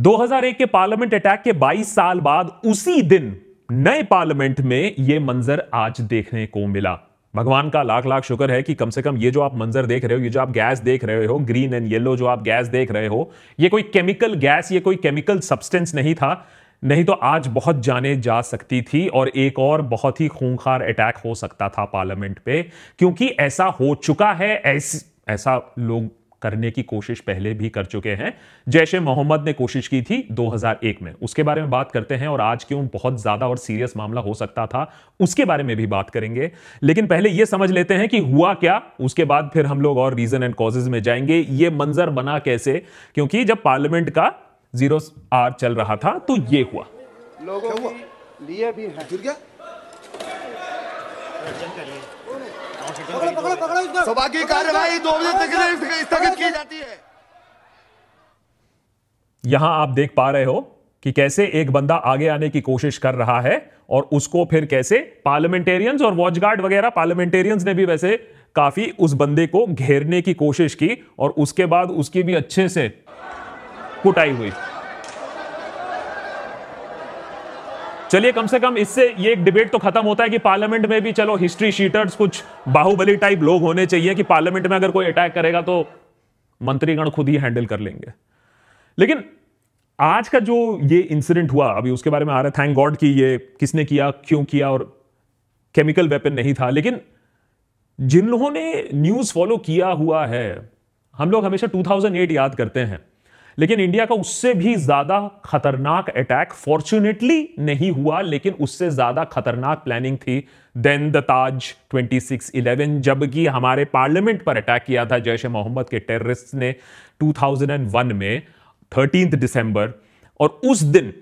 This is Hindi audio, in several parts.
2001 के पार्लियामेंट अटैक के 22 साल बाद उसी दिन नए पार्लियामेंट में यह मंजर आज देखने को मिला भगवान का लाख लाख शुक्र है कि कम से कम ये जो आप मंजर देख रहे हो ये जो आप गैस देख रहे हो ग्रीन एंड येलो जो आप गैस देख रहे हो ये कोई केमिकल गैस ये कोई केमिकल सब्सटेंस नहीं था नहीं तो आज बहुत जाने जा सकती थी और एक और बहुत ही खूंखार अटैक हो सकता था पार्लियामेंट पे क्योंकि ऐसा हो चुका है ऐस, ऐसा लोग करने की कोशिश पहले भी कर चुके हैं जैश मोहम्मद ने कोशिश की थी 2001 में उसके बारे में बात करते हैं और आज क्यों बहुत ज़्यादा और सीरियस मामला हो सकता था उसके बारे में भी बात करेंगे लेकिन पहले यह समझ लेते हैं कि हुआ क्या उसके बाद फिर हम लोग और रीज़न एंड कॉजेज में जाएंगे ये मंजर बना कैसे क्योंकि जब पार्लियामेंट का जीरो आर चल रहा था तो ये हुआ लोगों लिए भी है सभा की कार्यवाही दो बजे तक स्थगित की जाती है यहां आप देख पा रहे हो कि कैसे एक बंदा आगे आने की कोशिश कर रहा है और उसको फिर कैसे पार्लियामेंटेरियंस और वॉचगार्ड वगैरह पार्लियामेंटेरियंस ने भी वैसे काफी उस बंदे को घेरने की कोशिश की और उसके बाद उसकी भी अच्छे से कुटाई हुई चलिए कम से कम इससे ये एक डिबेट तो खत्म होता है कि पार्लियामेंट में भी चलो हिस्ट्री शीटर्स कुछ बाहुबली टाइप लोग होने चाहिए कि पार्लियामेंट में अगर कोई अटैक करेगा तो मंत्रीगण खुद ही हैंडल कर लेंगे लेकिन आज का जो ये इंसिडेंट हुआ अभी उसके बारे में आ रहा है थैंक गॉड कि ये किसने किया क्यों किया और केमिकल वेपन नहीं था लेकिन जिन लोगों ने न्यूज़ फॉलो किया हुआ है हम लोग हमेशा 2008 याद करते हैं लेकिन इंडिया का उससे भी ज्यादा खतरनाक अटैक फॉर्चुनेटली नहीं हुआ लेकिन उससे ज्यादा खतरनाक प्लानिंग थी देन द ताज 2611 जबकि हमारे पार्लियामेंट पर अटैक किया था जैश मोहम्मद के टेररिस्ट ने 2001 में थर्टीन दिसंबर और उस दिन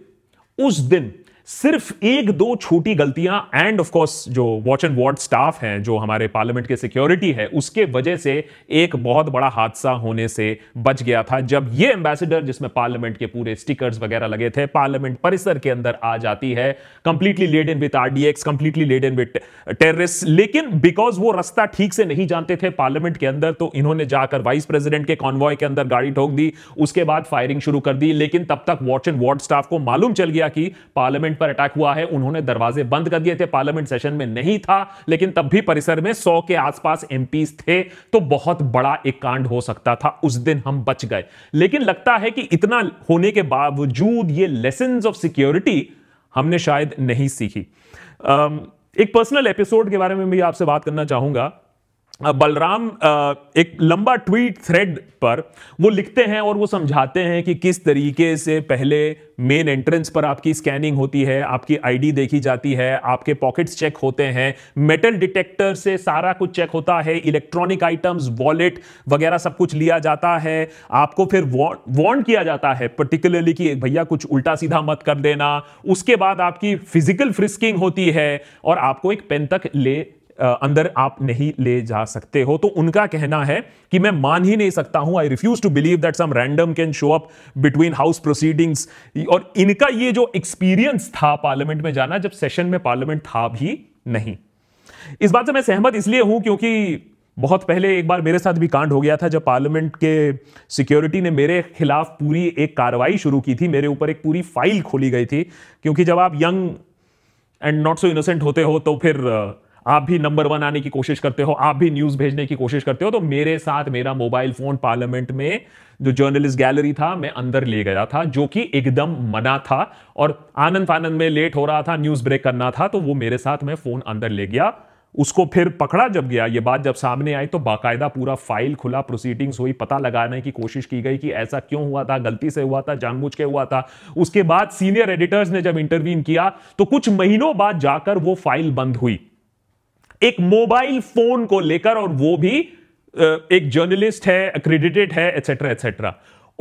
उस दिन सिर्फ एक दो छोटी गलतियां एंड ऑफ कोर्स जो वॉच एंड वॉर्ड स्टाफ हैं जो हमारे पार्लियामेंट के सिक्योरिटी है उसके वजह से एक बहुत बड़ा हादसा होने से बच गया था जब ये एम्बेसडर जिसमें पार्लियामेंट के पूरे स्टिकर्स वगैरह लगे थे पार्लियामेंट परिसर के अंदर आ जाती है completely laden with RDX completely laden with terrorist लेकिन बिकॉज वो रास्ता ठीक से नहीं जानते थे पार्लियामेंट के अंदर तो इन्होंने जाकर वाइस प्रेसिडेंट के कॉन्वॉय के अंदर गाड़ी ठोक दी उसके बाद फायरिंग शुरू कर दी लेकिन तब तक वॉच एंड वॉर्ड स्टाफ को मालूम चल गया कि पार्लियामेंट पर अटैक हुआ है उन्होंने दरवाजे बंद कर दिए थे पार्लियामेंट सेशन में नहीं था लेकिन तब भी परिसर में सौ के आसपास एम थे तो बहुत बड़ा एक कांड हो सकता था उस दिन हम बच गए लेकिन लगता है कि इतना होने के बावजूद ये लेसन ऑफ सिक्योरिटी हमने शायद नहीं सीखी एक पर्सनल एपिसोड के बारे में भी आपसे बात करना चाहूंगा बलराम एक लंबा ट्वीट थ्रेड पर वो लिखते हैं और वो समझाते हैं कि किस तरीके से पहले मेन एंट्रेंस पर आपकी स्कैनिंग होती है आपकी आईडी देखी जाती है आपके पॉकेट्स चेक होते हैं मेटल डिटेक्टर से सारा कुछ चेक होता है इलेक्ट्रॉनिक आइटम्स वॉलेट वगैरह सब कुछ लिया जाता है आपको फिर वौ, किया जाता है पर्टिकुलरली कि भैया कुछ उल्टा सीधा मत कर देना उसके बाद आपकी फिजिकल फ्रिस्किंग होती है और आपको एक पेन तक ले अंदर आप नहीं ले जा सकते हो तो उनका कहना है कि मैं मान ही नहीं सकता हूं I refuse to believe that some random can show up between house proceedings और इनका ये जो एक्सपीरियंस था पार्लियामेंट में जाना जब सेशन में पार्लियामेंट था भी नहीं इस बात से मैं सहमत इसलिए हूं क्योंकि बहुत पहले एक बार मेरे साथ भी कांड हो गया था जब पार्लियामेंट के सिक्योरिटी ने मेरे खिलाफ पूरी एक कार्रवाई शुरू की थी मेरे ऊपर एक पूरी फाइल खोली गई थी क्योंकि जब आप young and not so innocent होते हो तो फिर आप भी नंबर वन आने की कोशिश करते हो आप भी न्यूज भेजने की कोशिश करते हो तो मेरे साथ मेरा मोबाइल फोन पार्लियामेंट में जो जर्नलिस्ट गैलरी था मैं अंदर ले गया था जो कि एकदम मना था और आनंद फानंद में लेट हो रहा था न्यूज ब्रेक करना था तो वो मेरे साथ मैं फोन अंदर ले गया उसको फिर पकड़ा जब गया ये बात जब सामने आई तो बाकायदा पूरा फाइल खुला प्रोसीडिंग्स हुई पता लगाने की कोशिश की गई कि ऐसा क्यों हुआ था गलती से हुआ था जानबूझ के हुआ था उसके बाद सीनियर एडिटर्स ने जब इंटरव्यून किया तो कुछ महीनों बाद जाकर वो फाइल बंद हुई एक मोबाइल फोन को लेकर और वो भी एक जर्नलिस्ट है क्रेडिटेड है एटसेट्रा एटसेट्रा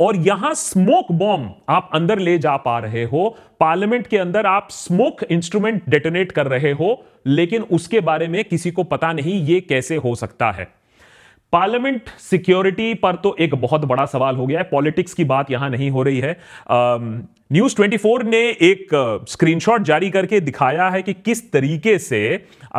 और यहां स्मोक बॉम्ब आप अंदर ले जा पा रहे हो पार्लियामेंट के अंदर आप स्मोक इंस्ट्रूमेंट डेटोनेट कर रहे हो लेकिन उसके बारे में किसी को पता नहीं ये कैसे हो सकता है पार्लियामेंट सिक्योरिटी पर तो एक बहुत बड़ा सवाल हो गया है पॉलिटिक्स की बात यहां नहीं हो रही है न्यूज 24 ने एक स्क्रीनशॉट जारी करके दिखाया है कि किस तरीके से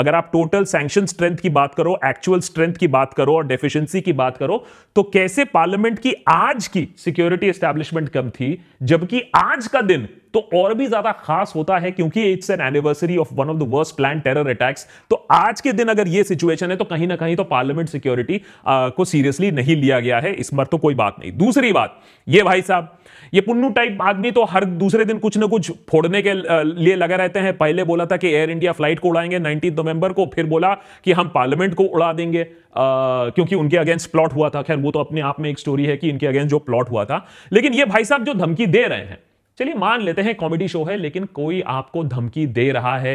अगर आप टोटल सैंक्शन स्ट्रेंथ की बात करो एक्चुअल स्ट्रेंथ की बात करो और डेफिशिएंसी की बात करो तो कैसे पार्लियामेंट की आज की सिक्योरिटी एस्टैब्लिशमेंट कम थी जबकि आज का दिन तो और भी ज्यादा खास होता है क्योंकि it's an anniversary of one of the worst plan terror attacks तो आज के दिन अगर ये सिचुएशन है तो कहीं ना कहीं तो पार्लियामेंट सिक्योरिटी को सीरियसली नहीं लिया गया है इस बार तो कोई बात नहीं दूसरी बात ये भाई साहब ये पुन्नू टाइप आदमी तो हर दूसरे दिन कुछ ना कुछ फोड़ने के लिए लगा रहते हैं पहले बोला था कि एयर इंडिया फ्लाइट को उड़ाएंगे नाइनटीन नवंबर को फिर बोला कि हम पार्लियामेंट को उड़ा देंगे आ, क्योंकि उनके अगेंस्ट प्लॉट हुआ था खैर वो तो अपने आप में एक स्टोरी है कि इनके अगेंस्ट जो प्लॉट हुआ था लेकिन ये भाई साहब जो धमकी दे रहे हैं चलिए मान लेते हैं कॉमेडी शो है लेकिन कोई आपको धमकी दे रहा है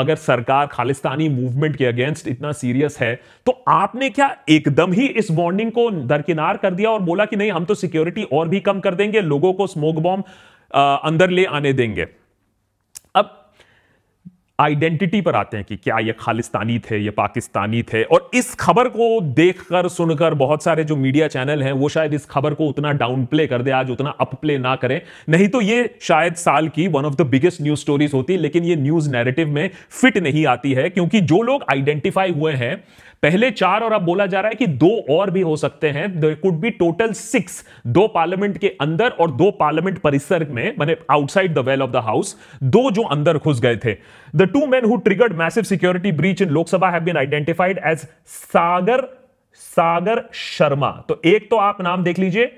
अगर सरकार खालिस्तानी मूवमेंट के अगेंस्ट इतना सीरियस है तो आपने क्या एकदम ही इस बॉन्डिंग को दरकिनार कर दिया और बोला कि नहीं हम तो सिक्योरिटी और भी कम कर देंगे लोगों को स्मोक बॉम्ब अंदर ले आने देंगे आइडेंटिटी पर आते हैं कि क्या ये खालिस्तानी थे ये पाकिस्तानी थे और इस खबर को देखकर सुनकर बहुत सारे जो मीडिया चैनल हैं वो शायद इस खबर को उतना डाउन प्ले कर दे आज उतना अप प्ले ना करें नहीं तो ये शायद साल की one of the biggest news stories होती लेकिन ये न्यूज नैरेटिव में फिट नहीं आती है क्योंकि जो लोग आइडेंटिफाई हुए हैं पहले चार और अब बोला जा रहा है कि दो और भी हो सकते हैं there could be total six दो पार्लियामेंट के अंदर और दो पार्लियामेंट परिसर में मैंने outside the well of the house दो जो अंदर घुस गए थे the The two men who triggered massive security breach in Lok Sabha have been identified as Sagar Sagar Sharma. तो एक तो आप नाम देख लीजिए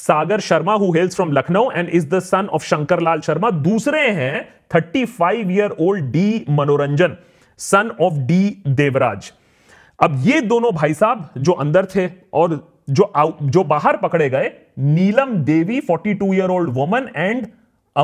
Sagar Sharma who hails from Lucknow and is the son of Shankar Lal Sharma दूसरे हैं 35 ईयर ओल्ड डी मनोरंजन सन ऑफ डी देवराज अब ये दोनों भाई साहब जो अंदर थे और जो जो बाहर पकड़े गए Neelam Devi 42 year old woman and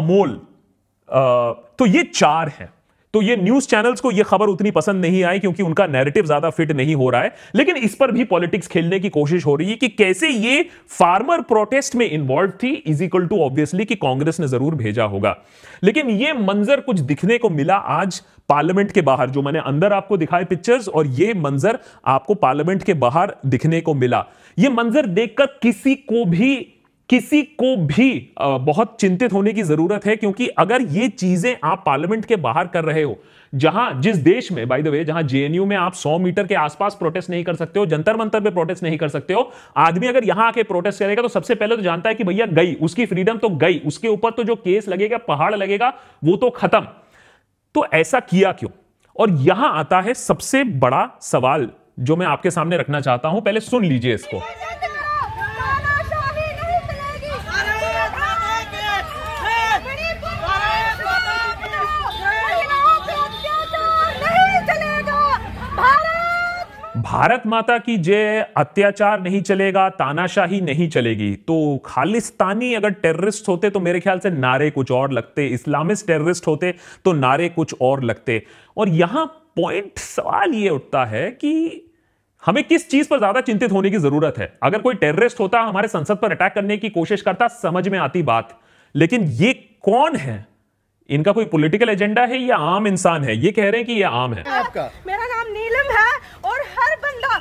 Amol आ, तो ये चार हैं तो ये न्यूज चैनल्स को ये खबर उतनी पसंद नहीं आई क्योंकि उनका नैरेटिव ज्यादा फिट नहीं हो रहा है लेकिन इस पर भी पॉलिटिक्स खेलने की कोशिश हो रही है कि कैसे ये फार्मर प्रोटेस्ट में इन्वॉल्व थी इज इक्वल टू ऑब्वियसली कि कांग्रेस ने जरूर भेजा होगा लेकिन ये मंजर कुछ दिखने को मिला आज पार्लियामेंट के बाहर जो मैंने अंदर आपको दिखाए पिक्चर्स और ये मंजर आपको पार्लियामेंट के बाहर दिखने को मिला ये मंजर देखकर किसी को भी किसी को भी बहुत चिंतित होने की जरूरत है क्योंकि अगर ये चीजें आप पार्लियामेंट के बाहर कर रहे हो जहां जिस देश में बाय द वे जहां जेएनयू में आप 100 मीटर के आसपास प्रोटेस्ट नहीं कर सकते हो जंतर मंतर पे प्रोटेस्ट नहीं कर सकते हो आदमी अगर यहां आके प्रोटेस्ट करेगा तो सबसे पहले तो जानता है कि भैया गई उसकी फ्रीडम तो गई उसके ऊपर तो जो केस लगेगा पहाड़ लगेगा वो तो खत्म तो ऐसा किया क्यों और यहां आता है सबसे बड़ा सवाल जो मैं आपके सामने रखना चाहता हूं पहले सुन लीजिए इसको भारत माता की जय अत्याचार नहीं चलेगा तानाशाही नहीं चलेगी तो खालिस्तानी अगर टेररिस्ट होते तो मेरे ख्याल से नारे कुछ और लगते इस्लामिस्ट टेररिस्ट होते तो नारे कुछ और लगते और यहां पॉइंट सवाल ये उठता है कि हमें किस चीज पर ज्यादा चिंतित होने की जरूरत है अगर कोई टेररिस्ट होता हमारे संसद पर अटैक करने की कोशिश करता समझ में आती बात लेकिन ये कौन है इनका कोई पॉलिटिकल एजेंडा है या आम इंसान है ये कह रहे हैं कि ये आम है आपका मेरा नाम नीलम है और हर बंदा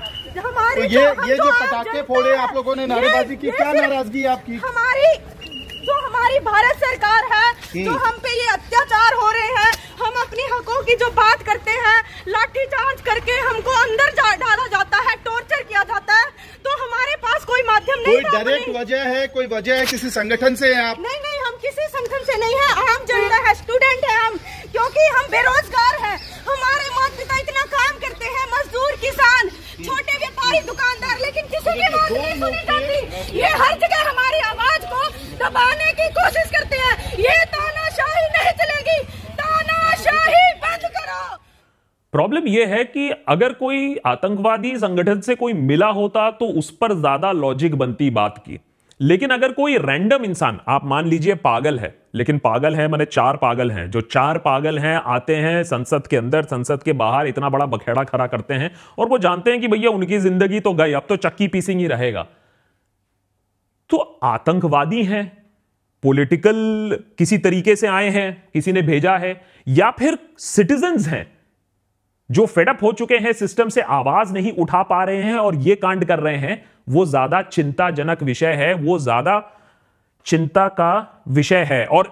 हमारे तो ये जो, ये जो पटाखे फोड़े आप लोगों ने नारेबाजी की क्या नाराजगी आपकी हमारी जो हमारी भारत सरकार है जो हम पे ये अत्याचार हो रहे हैं हम अपने हकों की जो बात करते हैं लाठी चार्ज करके हमको अंदर डाला जाता है टॉर्चर किया जाता है तो हमारे पास कोई माध्यम नहीं कोई डायरेक्ट वजह है कोई वजह है किसी संगठन से आप नहीं का स्टूडेंट है हम क्योंकि हम बेरोजगार हैं हमारे माता पिता इतना काम करते हैं मजदूर किसान छोटे व्यापारी दुकानदार लेकिन किसी की बात नहीं सुनी जाती ये हर जगह हमारी आवाज को दबाने की कोशिश करते हैं ये तानाशाही नहीं चलेगी तानाशाही बंद करो प्रॉब्लम यह है कि अगर कोई आतंकवादी संगठन से कोई मिला होता तो उस पर ज्यादा लॉजिक बनती बात की लेकिन अगर कोई रैंडम इंसान आप मान लीजिए पागल है लेकिन पागल है मैंने चार पागल हैं जो चार पागल हैं आते हैं संसद के अंदर संसद के बाहर इतना बड़ा बखेड़ा खड़ा करते हैं और वो जानते हैं कि भैया उनकी जिंदगी तो गई अब तो चक्की पीसिंग ही रहेगा तो आतंकवादी हैं पॉलिटिकल किसी तरीके से आए हैं किसी ने भेजा है या फिर सिटीजन हैं जो फेडअप हो चुके हैं सिस्टम से आवाज नहीं उठा पा रहे हैं और ये कांड कर रहे हैं वो ज़्यादा चिंताजनक विषय है वो ज़्यादा चिंता का विषय है और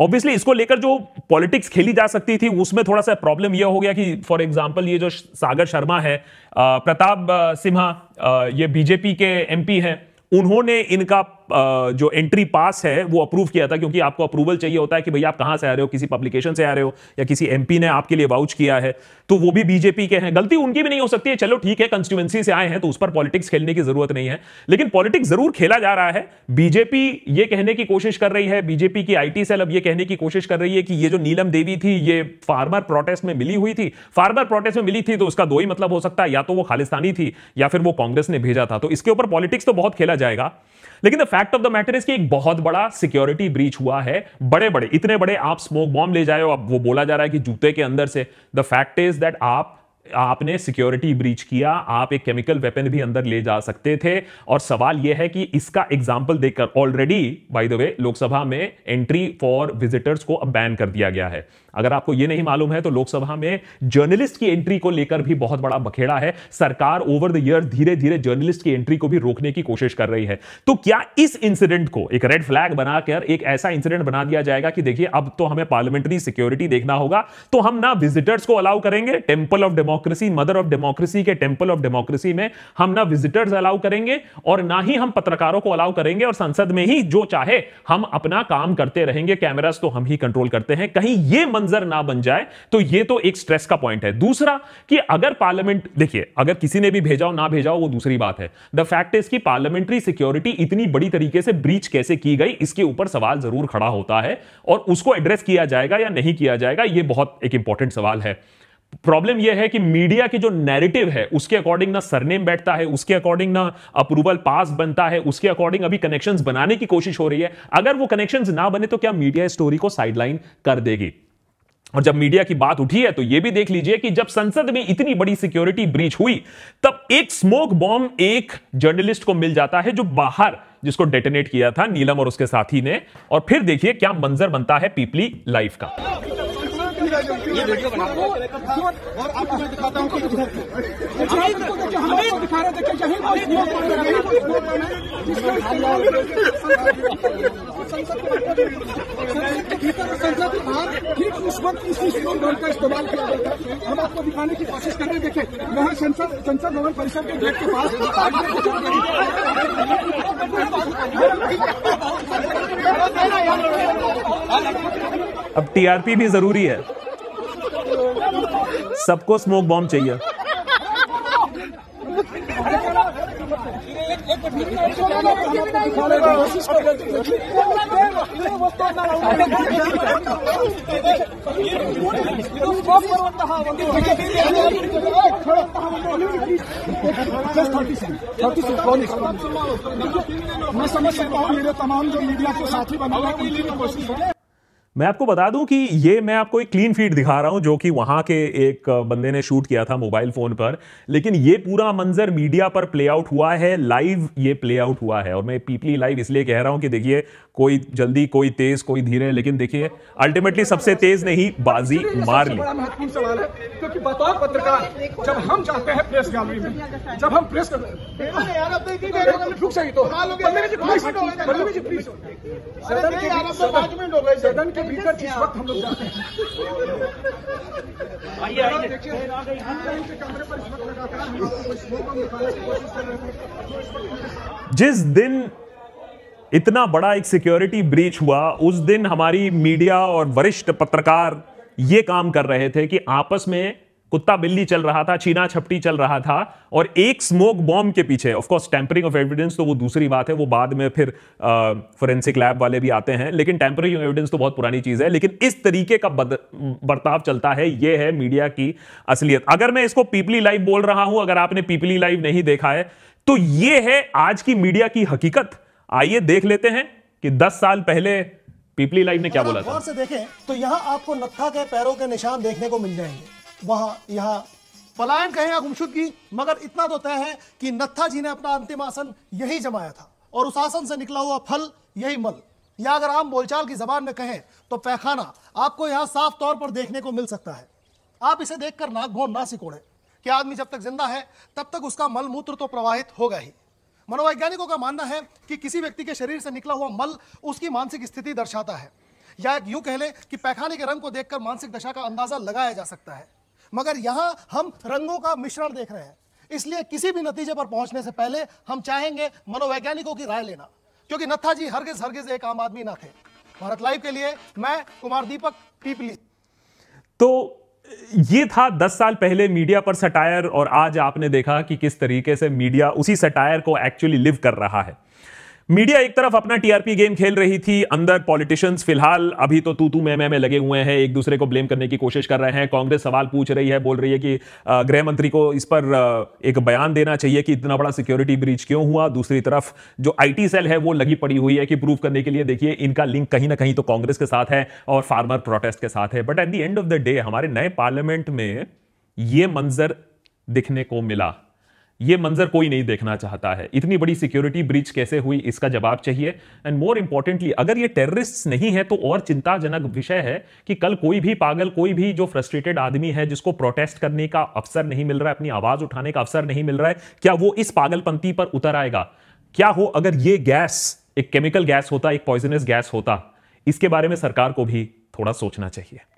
ऑब्वियसली इसको लेकर जो पॉलिटिक्स खेली जा सकती थी उसमें थोड़ा सा प्रॉब्लम यह हो गया कि फॉर एग्जांपल ये जो सागर शर्मा है प्रताप सिम्हा ये बीजेपी के एमपी हैं उन्होंने इनका जो एंट्री पास है वो अप्रूव किया था क्योंकि आपको अप्रूवल चाहिए होता है कि भाई आप कहाँ से आ रहे हो किसी पब्लिकेशन से आ रहे हो या किसी एमपी ने आपके लिए वाउच किया है तो वो भी बीजेपी के हैं गलती उनकी भी नहीं हो सकती है चलो ठीक है कंस्टिट्यूएंसी से आए हैं तो उस पर पॉलिटिक्स खेलने की जरूरत नहीं है लेकिन पॉलिटिक्स जरूर खेला जा रहा है बीजेपी ये कहने की कोशिश कर रही है बीजेपी की आईटी सेल अब ये कहने की कोशिश कर रही है कि ये जो नीलम देवी थी ये फार्मर प्रोटेस्ट में मिली हुई थी फार्मर प्रोटेस्ट में मिली थी तो उसका दो ही मतलब हो सकता है या तो वो खालिस्तानी थी या फिर वो कांग्रेस ने भेजा था तो इसके ऊपर पॉलिटिक्स तो बहुत खेला जाएगा लेकिन the fact of the matter is कि एक बहुत बड़ा सिक्योरिटी ब्रीच हुआ है बड़े बड़े इतने बड़े आप स्मोक बॉम्ब ले जाए अब वो बोला जा रहा है कि जूते के अंदर से द फैक्ट इज दैट आप आपने सिक्योरिटी ब्रीच किया आप एक केमिकल वेपन भी अंदर ले जा सकते थे और सवाल यह है कि इसका एग्जाम्पल देकर already by the way Lok Sabha में एंट्री फॉर विजिटर्स को अब बैन कर दिया गया है अगर आपको यह नहीं मालूम है तो लोकसभा में जर्नलिस्ट की एंट्री को लेकर भी बहुत बड़ा बखेड़ा है सरकार ओवर द ईयर धीरे धीरे जर्नलिस्ट की एंट्री को भी रोकने की कोशिश कर रही है तो क्या इस इंसिडेंट को एक रेड फ्लैग बनाकर एक ऐसा इंसिडेंट बना दिया जाएगा कि देखिए अब तो हमें पार्लियामेंट्री सिक्योरिटी देखना होगा तो हम ना विजिटर्स को अलाउ करेंगे temple of democracy mother of democracy के टेम्पल ऑफ डेमोक्रेसी में हम ना विजिटर्स अलाउ करेंगे और ना ही हम पत्रकारों को अलाउ करेंगे और संसद में ही जो चाहे हम अपना काम करते रहेंगे कैमरास तो हम ही कंट्रोल करते हैं कहीं ये मन मंजर ना बन जाए तो ये तो एक स्ट्रेस का पॉइंट है दूसरा कि अगर पार्लियामेंट देखिए अगर किसी ने भी भेजाओ ना भेजाओ वो दूसरी बात है द फैक्ट इज कि पार्लियामेंट्री सिक्योरिटी इतनी बड़ी तरीके से ब्रीच कैसे की गई इसके ऊपर सवाल जरूर खड़ा होता है और उसको एड्रेस किया जाएगा या नहीं किया जाएगा ये बहुत एक इंपॉर्टेंट सवाल है प्रॉब्लम यह है कि मीडिया के जो नैरेटिव है उसके अकॉर्डिंग ना सरनेम बैठता है उसके अकॉर्डिंग ना अप्रूवल पास बनता है उसके अकॉर्डिंग अभी कनेक्शंस बनाने की कोशिश हो रही है अगर वो कनेक्शंस ना बने तो क्या मीडिया स्टोरी को साइडलाइन कर देगी और जब मीडिया की बात उठी है तो यह भी देख लीजिए कि जब संसद में इतनी बड़ी सिक्योरिटी ब्रीच हुई तब एक स्मोक बॉम्ब एक जर्नलिस्ट को मिल जाता है जो बाहर जिसको डेटोनेट किया था नीलम और उसके साथी ने और फिर देखिए क्या मंजर बनता है पीपली लाइफ का आपको दिखाने की कोशिश कर रहे देखे यहाँ संसद संसद भवन परिसर के गेट के पास अब टीआरपी भी जरूरी है सबको स्मोक बॉम्ब चाहिए ಮಾಡುವಂತಹ ಒಂದು मैं समझ सकता हूँ मेरे तमाम जो मीडिया के साथी बनाने की कोशिश है मैं आपको बता दूं कि ये मैं आपको एक क्लीन फीड दिखा रहा हूं जो कि वहां के एक बंदे ने शूट किया था मोबाइल फोन पर लेकिन ये पूरा मंजर मीडिया पर प्ले आउट हुआ है लाइव ये प्ले आउट हुआ है और मैं पीपली लाइव इसलिए कह रहा हूं कि देखिए कोई जल्दी कोई तेज कोई धीरे लेकिन देखिए अल्टीमेटली सबसे तेज नहीं बाजी मार ली महत्वपूर्ण सवाल है क्योंकि बतौर पत्रकार जब हम जाते हैं प्रेस गैलरी में जब हम प्रेस तो सदन के भीतर तो किस वक्त हम लोग जाते हैं आइए आइए जिस दिन इतना बड़ा एक सिक्योरिटी ब्रीच हुआ उस दिन हमारी मीडिया और वरिष्ठ पत्रकार ये काम कर रहे थे कि आपस में कुत्ता बिल्ली चल रहा था चीना छपटी चल रहा था और एक स्मोक बॉम्ब के पीछे ऑफ कोर्स ऑफ एविडेंस तो वो दूसरी बात है वो बाद में फिर फोरेंसिक लैब वाले भी आते हैं लेकिन टेम्परिंग ऑफ एविडेंस तो बहुत पुरानी चीज है लेकिन इस तरीके का बर्ताव चलता है ये है मीडिया की असलियत अगर मैं इसको पीपली लाइव बोल रहा हूं अगर आपने पीपली लाइव नहीं देखा है तो ये है आज की मीडिया की हकीकत आइए देख लेते हैं कि दस साल पहले पीपली लाइव ने क्या बोला था से देखें तो यहां आपको नत्था के पैरों के निशान देखने को मिल जाएंगे वहां यहाँ पलायन कहें या गुमशुदगी मगर इतना तो तय है कि नत्था जी ने अपना अंतिम आसन यही जमाया था और उस आसन से निकला हुआ फल यही मल या अगर आम बोलचाल की जबान में कहें तो पैखाना आपको यहाँ साफ तौर पर देखने को मिल सकता है आप इसे देखकर नाक भोर ना सिकोड़े कि आदमी जब तक जिंदा है तब तक उसका मल मूत्र तो प्रवाहित होगा ही मनोवैज्ञानिकों का मानना है कि किसी व्यक्ति के शरीर से निकला हुआ मल उसकी मानसिक स्थिति दर्शाता है या यूं कह लें कि पैखाने के रंग को देखकर मानसिक दशा का अंदाजा लगाया जा सकता है मगर यहां हम रंगों का मिश्रण देख रहे हैं इसलिए किसी भी नतीजे पर पहुंचने से पहले हम चाहेंगे मनोवैज्ञानिकों की राय लेना क्योंकि नत्था जी हरगिज हरगिज एक आम आदमी ना थे भारत लाइव के लिए मैं कुमार दीपक पीपली तो ये था दस साल पहले मीडिया पर सटायर और आज आपने देखा कि किस तरीके से मीडिया उसी सटायर को एक्चुअली लिव कर रहा है मीडिया एक तरफ अपना टीआरपी गेम खेल रही थी अंदर पॉलिटिशियंस फिलहाल अभी तो तू तू मैं मैं में लगे हुए हैं एक दूसरे को ब्लेम करने की कोशिश कर रहे हैं कांग्रेस सवाल पूछ रही है बोल रही है कि गृह मंत्री को इस पर एक बयान देना चाहिए कि इतना बड़ा सिक्योरिटी ब्रीच क्यों हुआ दूसरी तरफ जो आई सेल है वो लगी पड़ी हुई है कि प्रूव करने के लिए देखिए इनका लिंक कहीं ना कहीं तो कांग्रेस के साथ है और फार्मर प्रोटेस्ट के साथ है but at the end of the day हमारे नए पार्लियामेंट में ये मंजर दिखने को मिला ये मंजर कोई नहीं देखना चाहता है इतनी बड़ी सिक्योरिटी ब्रीच कैसे हुई इसका जवाब चाहिए एंड मोर इंपॉर्टेंटली अगर ये टेररिस्ट नहीं है तो और चिंताजनक विषय है कि कल कोई भी पागल कोई भी जो फ्रस्ट्रेटेड आदमी है जिसको प्रोटेस्ट करने का अवसर नहीं मिल रहा है अपनी आवाज उठाने का अवसर नहीं मिल रहा है क्या वो इस पागलपंथी पर उतर आएगा क्या हो अगर ये गैस एक केमिकल गैस होता एक पॉइजनस गैस होता इसके बारे में सरकार को भी थोड़ा सोचना चाहिए